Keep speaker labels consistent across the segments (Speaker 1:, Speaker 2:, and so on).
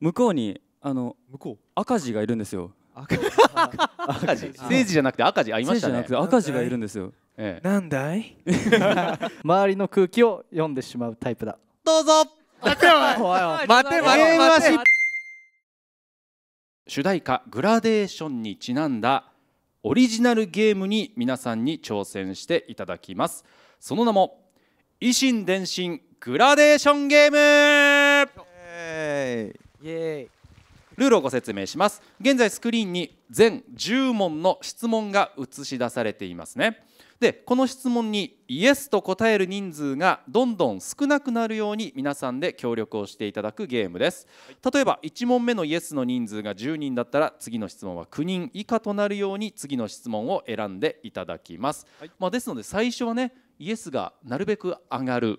Speaker 1: 向こうにあの向こう赤字がいるんですよ赤字赤字政治じゃなくて赤字ありましたね赤字がいるんですよええ、なんだい周りの空気を読んでしまうタイプだどうぞ待てよ待て待て主題歌「グラデーション」にちなんだオリジナルゲームに皆さんに挑戦していただきますその名も「維新伝心グラデーションゲーム」イエーイルールをご説明します現在スクリーンに全10問の質問が映し出されていますねでこの質問にイエスと答える人数がどんどん少なくなるように皆さんで協力をしていただくゲームです例えば1問目のイエスの人数が10人だったら次の質問は9人以下となるように次の質問を選んでいただきます、はい、まあ、ですので最初はねイエスがなるべく上がる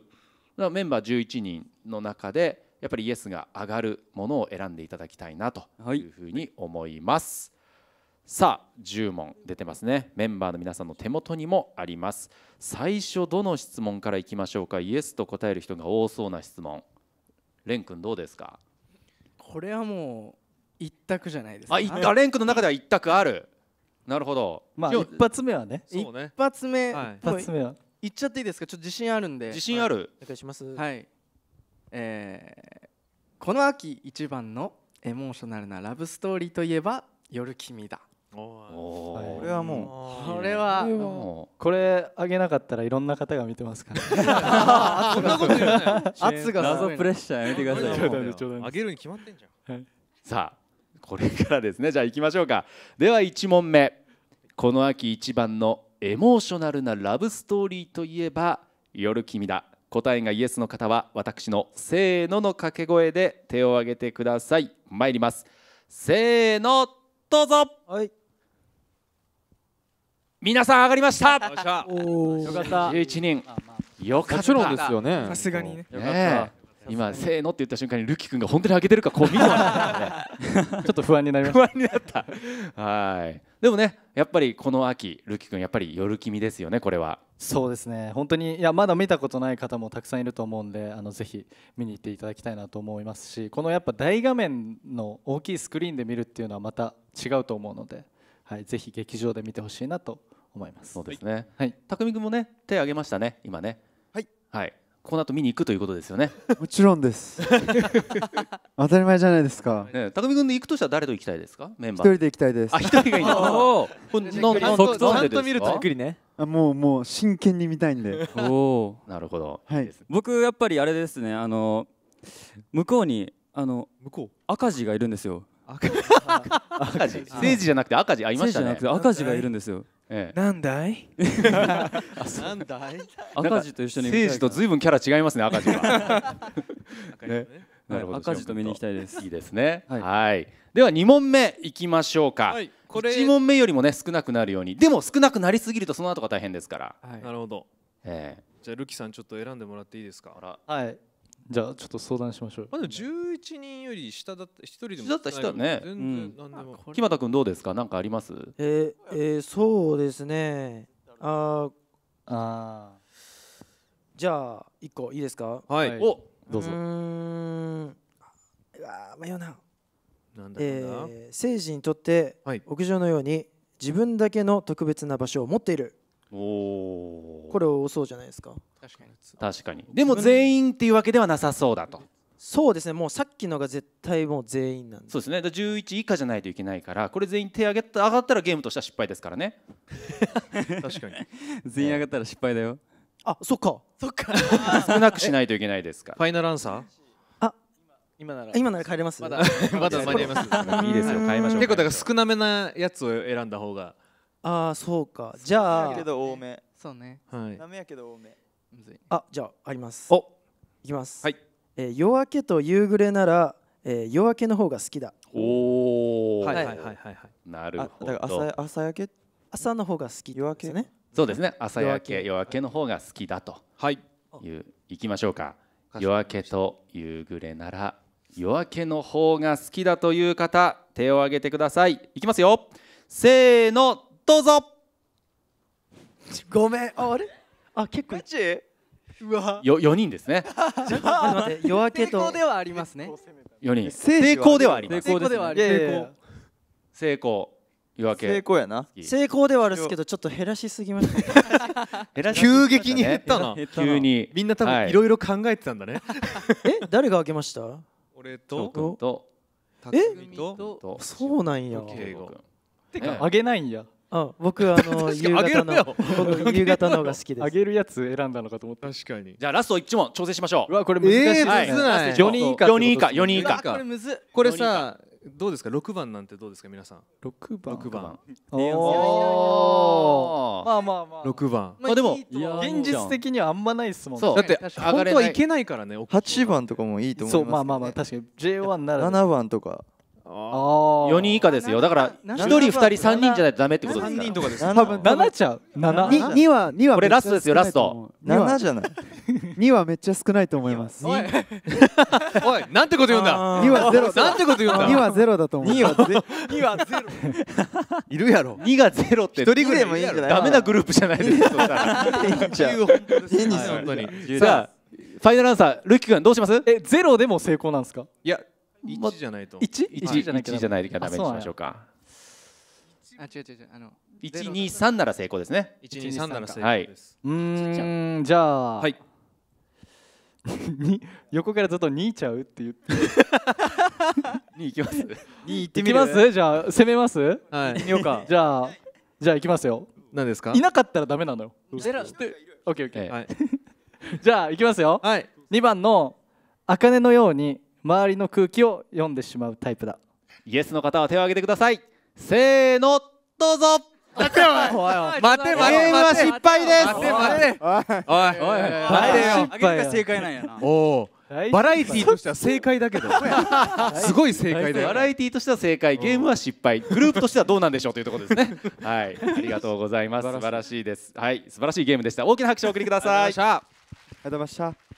Speaker 1: メンバー11人の中でやっぱりイエスが上がるものを選んでいただきたいなというふうに思います、はい、さあ10問出てますねメンバーの皆さんの手元にもあります最初どの質問からいきましょうかイエスと答える人が多そうな質問レン君どうですか
Speaker 2: これはもう一択じゃないですかあ、はい、レン君の
Speaker 1: 中では一択あるなるほどまあ一発目はねね一発目、はい、一発目は
Speaker 2: いっちゃっていいですかちょっと自信あるんで自信ある、お願いしますはい
Speaker 1: えー、この秋
Speaker 2: 一番のエモーショナルなラブストーリーといえば「夜君だ」これはもうこれはこれあげなかったらいろんな方が見てますから そんなこと言うな圧がプレッシャーやめてくださいあげるに決まってんじゃん
Speaker 1: さあこれからですねじゃあ行きましょうかでは1問目この秋一番のエモーショナルなラブストーリーといえば「夜君だ」答えがイエスの方は私のせーのの掛け声で手を挙げてください参りますせーのどうぞ、はい、皆さん上がりましたよかった11人よかったもちろんですよねさすがにねね今せーのって言った瞬間にルキ君が本当に開けてるかこう見てま ちょっと不安になりました不安になったはいでもねやっぱりこの秋ルキ君やっぱり夜味ですよねこれは
Speaker 2: そうですね
Speaker 1: 本当にいやまだ見た
Speaker 2: ことない方もたくさんいると思うんであのぜひ見に行っていただきたいなと思いますしこのやっぱ大画面の大きいスクリーンで見るっていうのはまた違うと思うので、はい、ぜひ劇
Speaker 1: 場で見てほしいなと思いますそうですね、はい、匠君もね手挙げましたね今ねはい、はいこの後見に行くということですよね。
Speaker 2: もちろんです。当たり前じゃないですか。
Speaker 1: ね、匠君で行くとしたら誰と行きたいですか？メンバー。一人で行きたいです。あ、一人がいいの。こ れんなんちゃんと見るとゆっくりね。
Speaker 2: あ、もうもう真剣に見たいんで。おお、な
Speaker 1: るほど。はい。僕やっぱりあれですね。あの向こうにあの向こう赤字がいるんですよ。赤字政治じゃなくて赤字ありましたね赤字がいるんですよなんだい なんだい赤字と一緒に政治と随分キャラ違いますね赤字は ね。なるほど赤字と見に行きたいですいいですねはいでは二問目いきましょうかこれ1問目よりもね少なくなるようにでも少なくなりすぎるとその後が大変ですからなるほどじゃあルキさんちょっと選んでもらっていいですかはいじゃあちょっと相談しましょう。まあでも11人より下だった一人でも下だった人はね。全然何でも。木俣君どうですか。なんかあります？え
Speaker 2: えー、そうですね。ああ。じゃあ一個いいですか。はい。おどうぞ。うん。あ迷うな。なんだろうな。えー、聖にとって、はい、屋上のように自分だけの特別な場所を持っている。
Speaker 1: お
Speaker 2: これ多そうじゃないですか
Speaker 1: 確かに確かにでも全員っていうわけではなさそうだとそうですねもうさっきのが絶対もう全員なんでそうですね11以下じゃないといけないからこれ全員手上げた上がったらゲームとしては失敗ですからね確かに全員上がったら失敗だよあそっかそっ
Speaker 2: か少なくしないといけないですかフ
Speaker 1: ァイナルアンサーあ
Speaker 2: 今なら今なら帰れますまだまだ間に合います いいですよ変えましょう結構だから
Speaker 1: 少なめなやつを選んだ方が
Speaker 2: ああそうか
Speaker 1: じゃあけど
Speaker 2: 多めそうねはいダメやけど多めむずいあ
Speaker 1: じゃあありますおいきますはい、えー、
Speaker 2: 夜明けと夕暮れなら、えー、夜明けの方が好きだ
Speaker 1: おおはいはいはいはいはいなるほどだから朝
Speaker 2: 朝焼け朝の方が好き、ね、夜明けね
Speaker 1: そうですね朝焼け夜明けの方が好きだとはいいういきましょうか夜明けと夕暮れなら夜明けの方が好きだという方手を挙げてくださいいきますよせーのどうぞごめんああれあ結構うわよ4人ですね
Speaker 2: ちょっと待って夜明けと成功ではありますね
Speaker 1: 4人成功ではあります成功ではあり成功夜明け成功やな成功ではあるんですけ
Speaker 2: どちょっと減らしすぎま
Speaker 1: した 急激に減ったな急にみんな多分いろいろ考
Speaker 2: えてたんだね え誰が開けました俺と君
Speaker 1: とえそうなんやてかあげないんや僕あの 夕方の夕方の方が好きですあげ
Speaker 2: るやつ選んだのかと思った確か
Speaker 1: にじゃあラスト1問挑戦しましょううわこれ難しい、えーはい、4人以下4人以下4人以下これむず
Speaker 2: これさどうですか6番なんてどうですか皆さん6番六番おおまあまあまあ6番まあでも現実的にはあんまないですもんねだって本当はいけないからね8番とかもいいと思います、そうまあまあまあ確かに J1 なら7番とか
Speaker 1: 4人以下ですよだから1人2人3人じゃないとダメってことですか人とかです多分7ちゃう7 2は2はこれラストですよラスト7じゃない
Speaker 2: 2はめっちゃ少ないと思いますおい なんてこと言うんだ2はゼロ なんてこと言うんだ2はゼロだと思う2はゼロ いるやろ2
Speaker 1: がゼロって1人ぐらいもいいんじゃないダメなグループじゃないですかさあ
Speaker 2: ファイナルアンサールッキ君どうしますえゼロでも成功なんですかいや1じゃないと1じゃないとダメにしましょうか123
Speaker 1: なら成功ですね123なら成功です、い、うんじゃあ、はい、横からずっと2ちゃうって言って
Speaker 2: 2いきます2 いってみますじゃあ攻めますはいじゃあじゃあいきますよ何ですかいなかったらダメなのよゼロってオッケーオッケー、い、
Speaker 1: じゃあいきますよ、はい、2番の
Speaker 2: 「茜のように周りの空気を読んで
Speaker 1: しまうタイプだイエスの方は手を挙げてくださいせーのどうぞ
Speaker 2: 待ておい待て待てゲームは失敗です待て待ておいおい待てよが正解なんやな
Speaker 1: おバラエティーとしては正解だけどすごい正解だよ、バラエティーとしては正解ゲームは失敗グループとしてはどうなんでしょうというところですねはいありがとうございます素晴らしいですはい素晴らしいゲームでした大きな拍手をお送りくださいありがとうございました